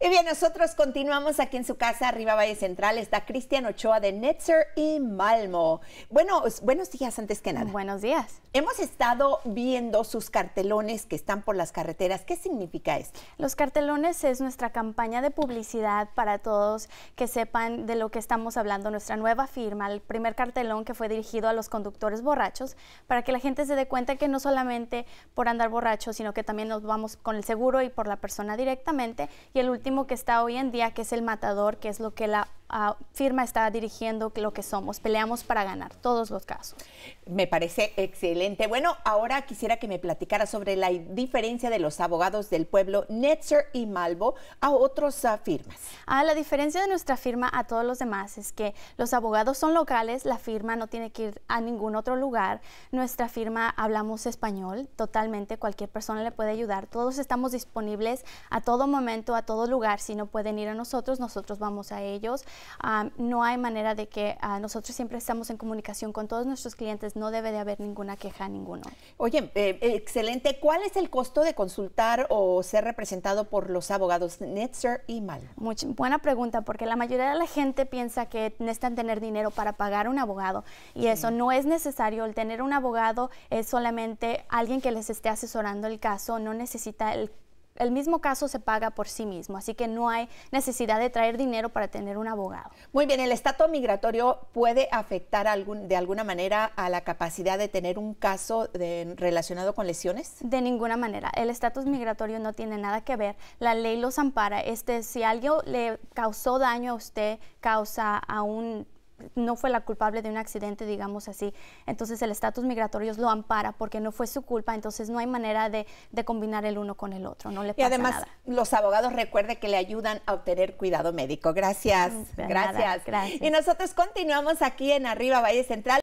Y bien, nosotros continuamos aquí en su casa, arriba Valle Central, está Cristian Ochoa de Netzer y Malmo. Bueno, buenos días antes que nada. Buenos días. Hemos estado viendo sus cartelones que están por las carreteras. ¿Qué significa esto? Los cartelones es nuestra campaña de publicidad para todos que sepan de lo que estamos hablando, nuestra nueva firma, el primer cartelón que fue dirigido a los conductores borrachos, para que la gente se dé cuenta que no solamente por andar borracho, sino que también nos vamos con el seguro y por la persona directamente. Y el último que está hoy en día, que es el matador, que es lo que la Ah, firma está dirigiendo lo que somos. Peleamos para ganar todos los casos. Me parece excelente. Bueno, ahora quisiera que me platicara sobre la diferencia de los abogados del pueblo Netzer y Malvo a otros ah, firmas. Ah, la diferencia de nuestra firma a todos los demás es que los abogados son locales, la firma no tiene que ir a ningún otro lugar. Nuestra firma hablamos español totalmente, cualquier persona le puede ayudar. Todos estamos disponibles a todo momento, a todo lugar. Si no pueden ir a nosotros, nosotros vamos a ellos. Ah, no hay manera de que ah, nosotros siempre estamos en comunicación con todos nuestros clientes, no debe de haber ninguna queja ninguno. Oye, eh, eh, excelente. ¿Cuál es el costo de consultar o ser representado por los abogados Netzer y Mal? buena pregunta, porque la mayoría de la gente piensa que necesitan tener dinero para pagar un abogado y eso no es necesario. El tener un abogado es solamente alguien que les esté asesorando el caso, no necesita el el mismo caso se paga por sí mismo, así que no hay necesidad de traer dinero para tener un abogado. Muy bien, el estatus migratorio puede afectar de alguna manera a la capacidad de tener un caso relacionado con lesiones? De ninguna manera. El estatus migratorio no tiene nada que ver. La ley los ampara. Este, si alguien le causó daño a usted, causa a un no fue la culpable de un accidente, digamos así. Entonces el estatus migratorio lo ampara porque no fue su culpa, entonces no hay manera de, de combinar el uno con el otro, no le pasa Y además los abogados recuerde que le ayudan a obtener cuidado médico. Gracias, gracias. Y nosotros continuamos aquí en Arriba Valle Central.